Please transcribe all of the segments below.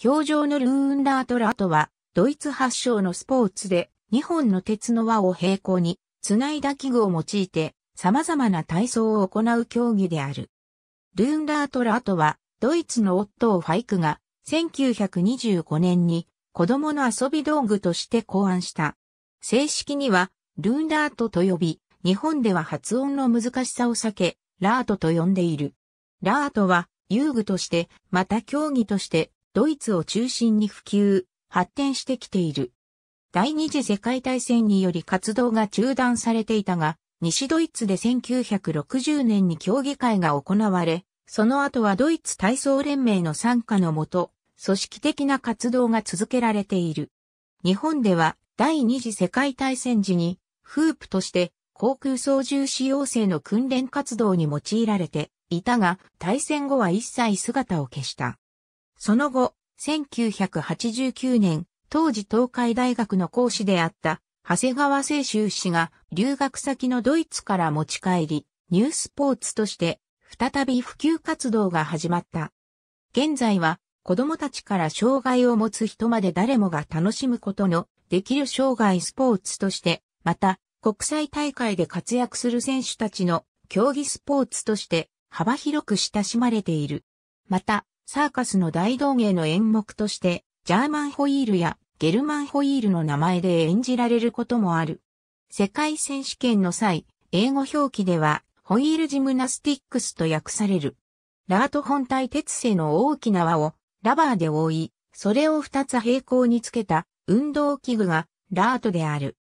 氷上のルーンダートラートは、ドイツ発祥のスポーツで、2本の鉄の輪を平行に、繋いだ器具を用いて、様々な体操を行う競技である。ルーンダートラートは、ドイツのオットー・ファイクが、1925年に、子供の遊び道具として考案した。正式には、ルーンダートと呼び、日本では発音の難しさを避け、ラートと呼んでいる。ラートは、遊具として、また競技として、ドイツを中心に普及、発展してきている。第二次世界大戦により活動が中断されていたが、西ドイツで1960年に協議会が行われ、その後はドイツ体操連盟の参加のもと、組織的な活動が続けられている。日本では第二次世界大戦時に、フープとして航空操縦士養成の訓練活動に用いられていたが、大戦後は一切姿を消した。その後、1989年、当時東海大学の講師であった長谷川清修氏が留学先のドイツから持ち帰り、ニュースポーツとして再び普及活動が始まった。現在は子供たちから障害を持つ人まで誰もが楽しむことのできる障害スポーツとして、また国際大会で活躍する選手たちの競技スポーツとして幅広く親しまれている。また、サーカスの大道芸の演目として、ジャーマンホイールやゲルマンホイールの名前で演じられることもある。世界選手権の際、英語表記では、ホイールジムナスティックスと訳される。ラート本体鉄製の大きな輪をラバーで覆い、それを2つ平行につけた運動器具がラートである。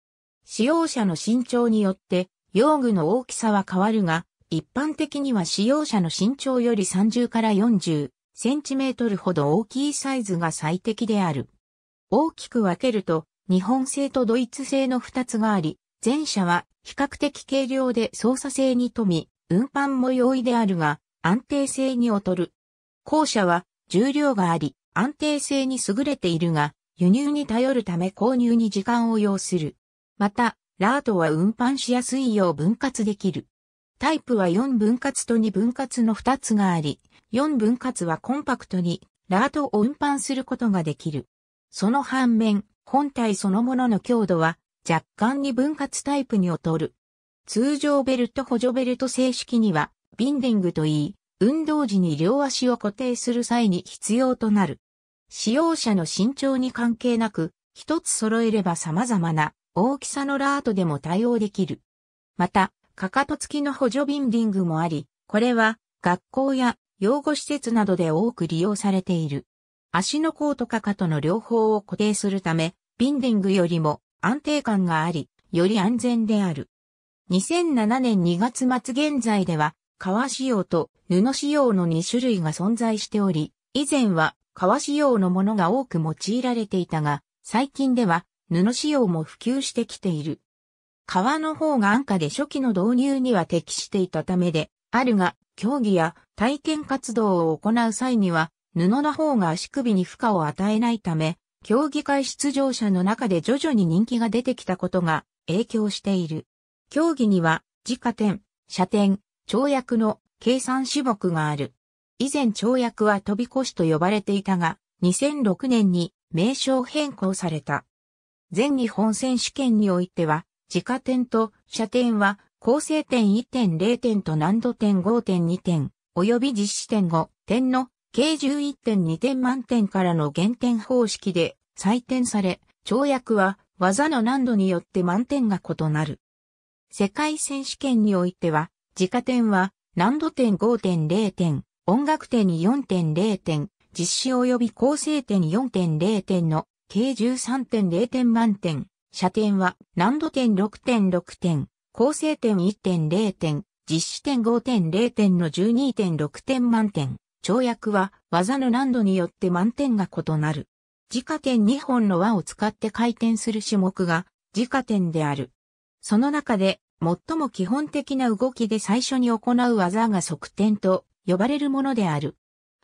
使用者の身長によって用具の大きさは変わるが、一般的には使用者の身長より30から40センチメートルほど大きいサイズが最適である。大きく分けると、日本製とドイツ製の2つがあり、前者は比較的軽量で操作性に富み、運搬も容易であるが、安定性に劣る。後者は重量があり、安定性に優れているが、輸入に頼るため購入に時間を要する。また、ラートは運搬しやすいよう分割できる。タイプは4分割と2分割の2つがあり、4分割はコンパクトにラートを運搬することができる。その反面、本体そのものの強度は若干2分割タイプに劣る。通常ベルト補助ベルト正式にはビンディングといい、運動時に両足を固定する際に必要となる。使用者の身長に関係なく、一つ揃えれば様々な大きさのラートでも対応できる。また、かかと付きの補助ビンディングもあり、これは学校や養護施設などで多く利用されている。足の甲とかかとの両方を固定するため、ビンディングよりも安定感があり、より安全である。2007年2月末現在では、革仕様と布仕様の2種類が存在しており、以前は革仕様のものが多く用いられていたが、最近では布仕様も普及してきている。川の方が安価で初期の導入には適していたためで、あるが、競技や体験活動を行う際には、布の方が足首に負荷を与えないため、競技会出場者の中で徐々に人気が出てきたことが影響している。競技には、自家点、射点、跳躍の計算種目がある。以前跳躍は飛び越しと呼ばれていたが、2006年に名称変更された。全日本選手権においては、自家点と射点は構成点1.0点と難度点5.2点、及び実施点5点の計11.2点満点からの減点方式で採点され、跳躍は技の難度によって満点が異なる。世界選手権においては、自家点は難度点5.0点、音楽点4.0点、実施及び構成点4.0点の計13.0点満点射点は難度点6.6点、構成点1.0点、実施点5.0点の12.6点満点。跳躍は技の難度によって満点が異なる。自家点2本の輪を使って回転する種目が自家点である。その中で最も基本的な動きで最初に行う技が側転と呼ばれるものである。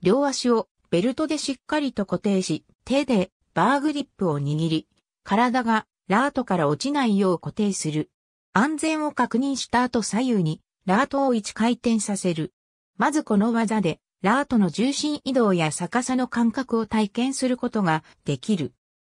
両足をベルトでしっかりと固定し、手でバーグリップを握り、体がラートから落ちないよう固定する。安全を確認した後左右に、ラートを1回転させる。まずこの技で、ラートの重心移動や逆さの感覚を体験することができる。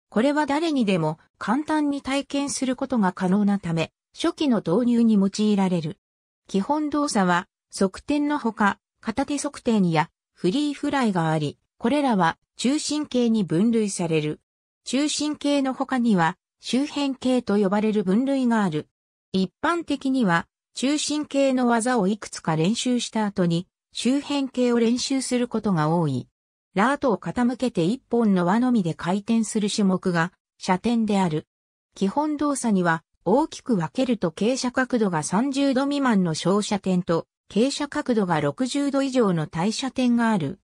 これは誰にでも簡単に体験することが可能なため、初期の導入に用いられる。基本動作は、側転のほか、片手側転やフリーフライがあり、これらは中心系に分類される。中心系の他には、周辺系と呼ばれる分類がある。一般的には、中心系の技をいくつか練習した後に、周辺系を練習することが多い。ラートを傾けて一本の輪のみで回転する種目が、射点である。基本動作には、大きく分けると傾斜角度が30度未満の小射点と、傾斜角度が60度以上の対射点がある。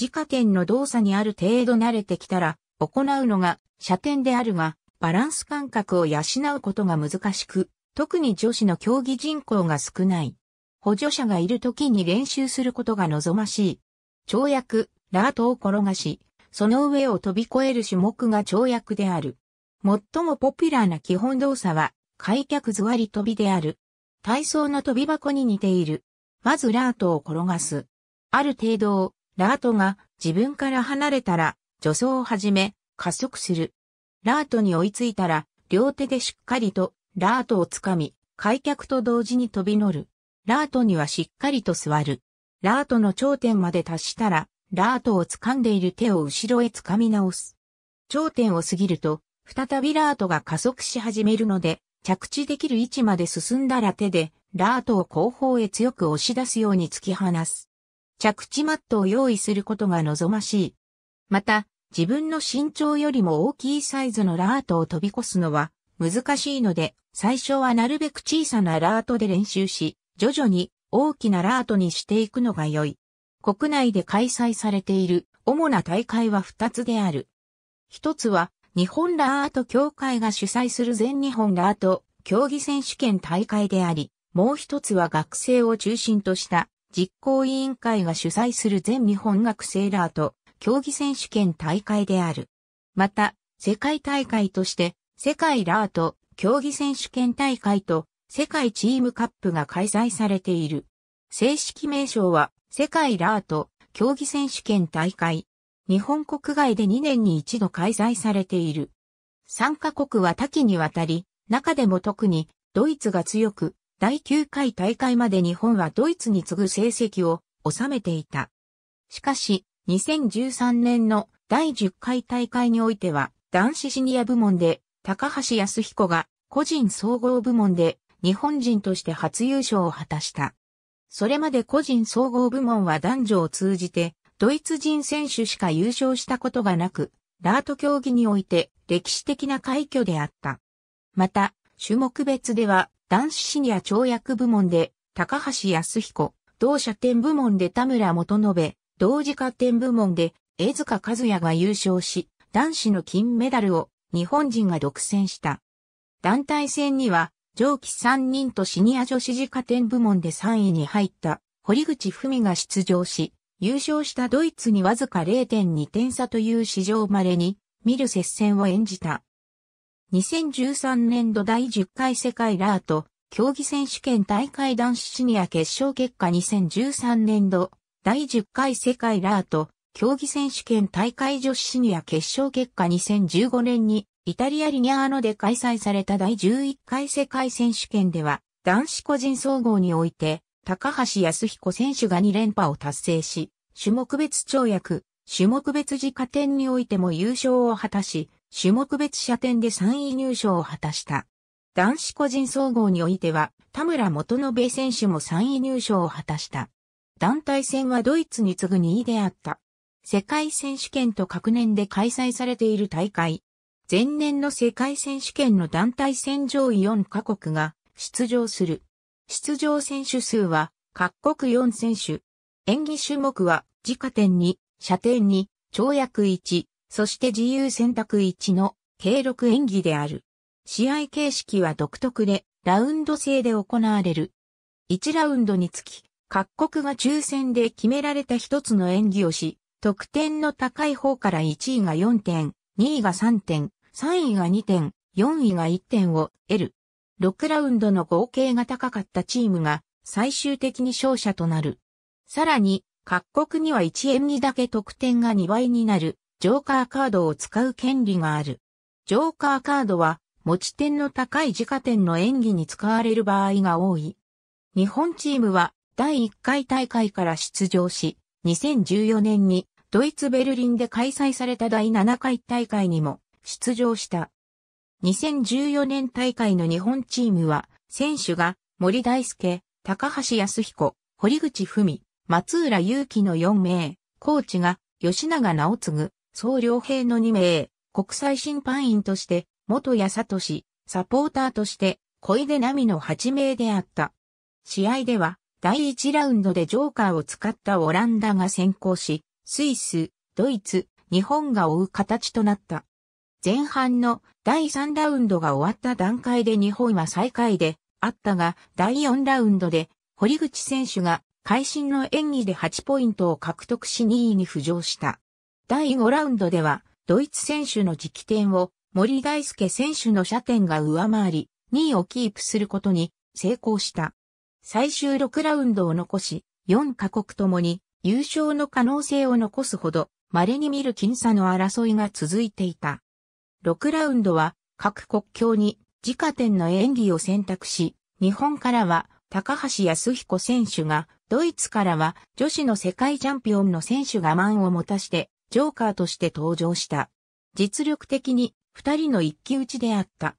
自家点の動作にある程度慣れてきたら、行うのが射点であるが、バランス感覚を養うことが難しく、特に女子の競技人口が少ない。補助者がいる時に練習することが望ましい。跳躍、ラートを転がし、その上を飛び越える種目が跳躍である。最もポピュラーな基本動作は、開脚座り飛びである。体操の飛び箱に似ている。まずラートを転がす。ある程度ラートが自分から離れたら、助走を始め、加速する。ラートに追いついたら、両手でしっかりと、ラートをつかみ、開脚と同時に飛び乗る。ラートにはしっかりと座る。ラートの頂点まで達したら、ラートを掴んでいる手を後ろへ掴み直す。頂点を過ぎると、再びラートが加速し始めるので、着地できる位置まで進んだら手で、ラートを後方へ強く押し出すように突き放す。着地マットを用意することが望ましい。また、自分の身長よりも大きいサイズのラートを飛び越すのは難しいので、最初はなるべく小さなラートで練習し、徐々に大きなラートにしていくのが良い。国内で開催されている主な大会は2つである。1つは日本ラート協会が主催する全日本ラート競技選手権大会であり、もう1つは学生を中心とした実行委員会が主催する全日本学生ラート競技選手権大会である。また、世界大会として、世界ラート競技選手権大会と世界チームカップが開催されている。正式名称は、世界ラート競技選手権大会。日本国外で2年に1度開催されている。参加国は多岐にわたり、中でも特にドイツが強く、第9回大会まで日本はドイツに次ぐ成績を収めていた。しかし、2013年の第10回大会においては、男子シニア部門で、高橋康彦が個人総合部門で日本人として初優勝を果たした。それまで個人総合部門は男女を通じて、ドイツ人選手しか優勝したことがなく、ラート競技において歴史的な快挙であった。また、種目別では男子シニア跳躍部門で高橋康彦、同社点部門で田村元信、同時加点部門で江塚和也が優勝し、男子の金メダルを日本人が独占した。団体戦には、上記3人とシニア女子時加点部門で3位に入った堀口文が出場し、優勝したドイツにわずか0.2点差という史上稀に見る接戦を演じた。2013年度第10回世界ラート競技選手権大会男子シニア決勝結果2013年度第10回世界ラート競技選手権大会女子シニア決勝結果2015年にイタリアリニアーノで開催された第11回世界選手権では男子個人総合において高橋康彦選手が2連覇を達成し、種目別跳躍、種目別自家点においても優勝を果たし、種目別射点で3位入賞を果たした。男子個人総合においては、田村元信選手も3位入賞を果たした。団体戦はドイツに次ぐ2位であった。世界選手権と各年で開催されている大会。前年の世界選手権の団体戦上位4カ国が出場する。出場選手数は各国4選手。演技種目は自家点2、射点2、跳躍1、そして自由選択1の計6演技である。試合形式は独特でラウンド制で行われる。1ラウンドにつき各国が抽選で決められた一つの演技をし、得点の高い方から1位が4点、2位が3点、3位が2点、4位が1点を得る。6ラウンドの合計が高かったチームが最終的に勝者となる。さらに、各国には1円にだけ得点が2倍になる、ジョーカーカードを使う権利がある。ジョーカーカードは、持ち点の高い自家点の演技に使われる場合が多い。日本チームは第1回大会から出場し、2014年にドイツベルリンで開催された第7回大会にも出場した。2014年大会の日本チームは、選手が森大輔、高橋康彦、堀口文、松浦祐樹の4名、コーチが吉永直次、総良平の2名、国際審判員として、元谷氏、サポーターとして、小出奈美の8名であった。試合では、第1ラウンドでジョーカーを使ったオランダが先行し、スイス、ドイツ、日本が追う形となった。前半の第3ラウンドが終わった段階で日本は最下位であったが、第4ラウンドで堀口選手が会心の演技で8ポイントを獲得し2位に浮上した。第5ラウンドでは、ドイツ選手の直点を森大輔選手の射点が上回り、2位をキープすることに成功した。最終6ラウンドを残し、4カ国ともに優勝の可能性を残すほど、稀に見る僅差の争いが続いていた。6ラウンドは各国境に自家点の演技を選択し、日本からは高橋康彦選手が、ドイツからは女子の世界チャンピオンの選手が満を持たして、ジョーカーとして登場した。実力的に二人の一騎打ちであった。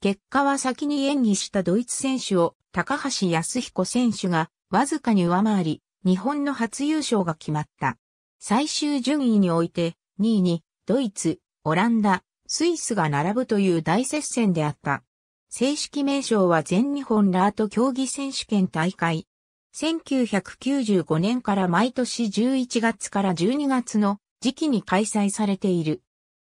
結果は先に演技したドイツ選手を高橋康彦選手がわずかに上回り、日本の初優勝が決まった。最終順位において、2位にドイツ、オランダ、スイスが並ぶという大接戦であった。正式名称は全日本ラート競技選手権大会。1995年から毎年11月から12月の時期に開催されている。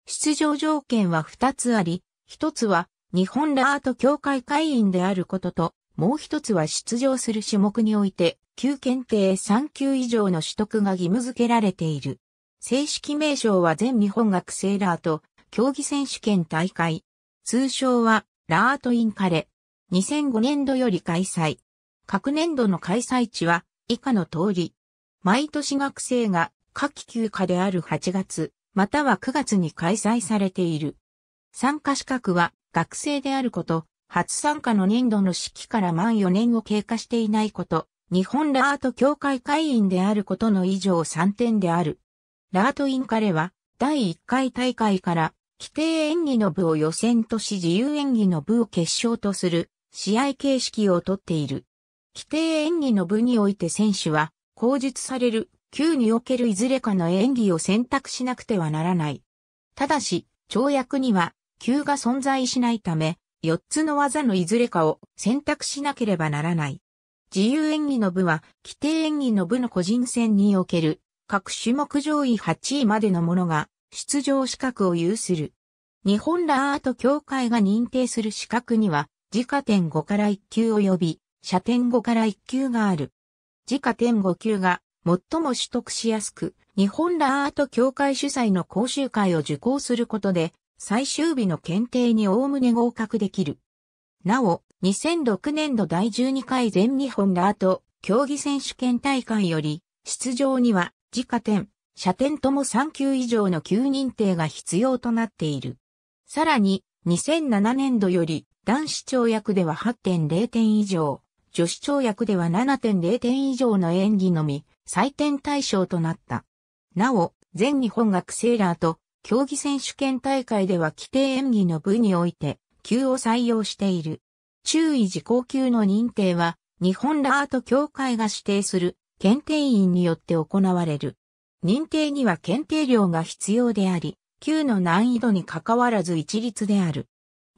出場条件は2つあり、1つは日本ラート協会会員であることと、もう一つは出場する種目において、級検定3級以上の取得が義務付けられている。正式名称は全日本学生ラート競技選手権大会。通称はラートインカレ。2005年度より開催。各年度の開催地は以下の通り。毎年学生が夏季休暇である8月、または9月に開催されている。参加資格は学生であること、初参加の年度の式から満4年を経過していないこと、日本ラート協会会員であることの以上3点である。ラートインカレは、第1回大会から、規定演技の部を予選とし自由演技の部を決勝とする、試合形式をとっている。規定演技の部において選手は、口述される、球におけるいずれかの演技を選択しなくてはならない。ただし、跳躍には、球が存在しないため、4つの技のいずれかを選択しなければならない。自由演技の部は、規定演技の部の個人戦における、各種目上位8位までのものが、出場資格を有する。日本ラート協会が認定する資格には、時価点5から1級及び、射点5から1級がある。時価点5級が、最も取得しやすく、日本ラート協会主催の講習会を受講することで、最終日の検定におおむね合格できる。なお、2006年度第12回全日本ラート競技選手権大会より、出場には、自家点、射点とも3級以上の級認定が必要となっている。さらに、2007年度より、男子跳躍では8.0点以上、女子跳躍では7.0点以上の演技のみ、採点対象となった。なお、全日本学生ラート競技選手権大会では規定演技の部において、級を採用している。注意事項級の認定は、日本ラート協会が指定する検定員によって行われる。認定には検定量が必要であり、級の難易度に関わらず一律である。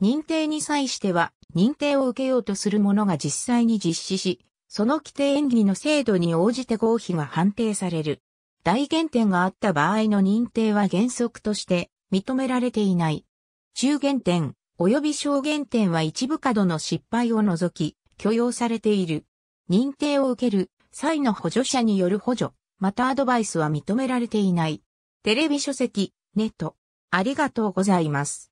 認定に際しては、認定を受けようとする者が実際に実施し、その規定演技の精度に応じて合否が判定される。大減点があった場合の認定は原則として認められていない。中減点及び小減点は一部過度の失敗を除き許容されている。認定を受ける際の補助者による補助、またアドバイスは認められていない。テレビ書籍、ネット。ありがとうございます。